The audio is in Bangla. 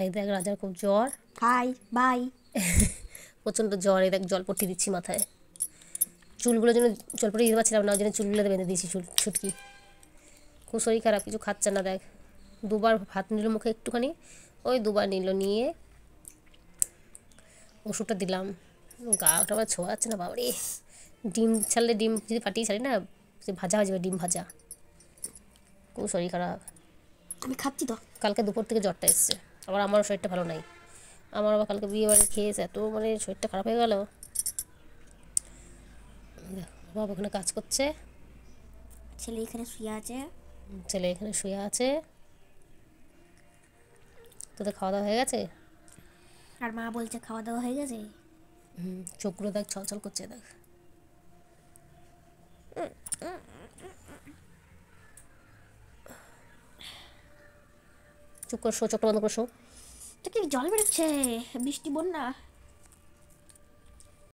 এই দেখ রাজার খুব জ্বর হাই বাই প্রচণ্ড জ্বর এই দেখ জল পট্টি দিচ্ছি মাথায় চুলগুলোর জন্য জল পট্টি দিতে পারছিলাম না ওই জন্য চুলগুলো বেঁধে দিয়েছি চুল ছুটকি খুব শরীর খারাপ কিছু খাচ্ছে না দেখ দুবার ভাত নিল মুখে একটুখানি ওই দুবার নিল নিয়ে ওষুধটা দিলাম গাটা আবার ছোঁয়াচ্ছে না বাবারে ডিম ছাড়লে ডিম যদি ফাটিয়ে ছাড়ি না সে ভাজা হয়ে যাবে ডিম ভাজা খুব শরীর খারাপ আমি খাচ্ছি তো কালকে দুপুর থেকে জ্বরটা এসছে আবার আমারও শরীরটা ভালো নাই আমার আবার কালকে বিয়ে বাড়ি খেয়েছে এত মানে শরীরটা খারাপ হয়ে গেল বাবা ওখানে কাজ করছে ছেলে এখানে শুয়ে আছে ছেলে এখানে শুয়ে আছে তোদের খাওয়া দাওয়া হয়ে গেছে আর মা বলছে খাওয়া দাওয়া হয়ে গেছে হুম চোখগুলো দেখ ছলছল করছে দেখ চুপ করে শো চোখটা বন্ধ করে শো তো কি জল বেরোচ্ছে বৃষ্টি বন্যা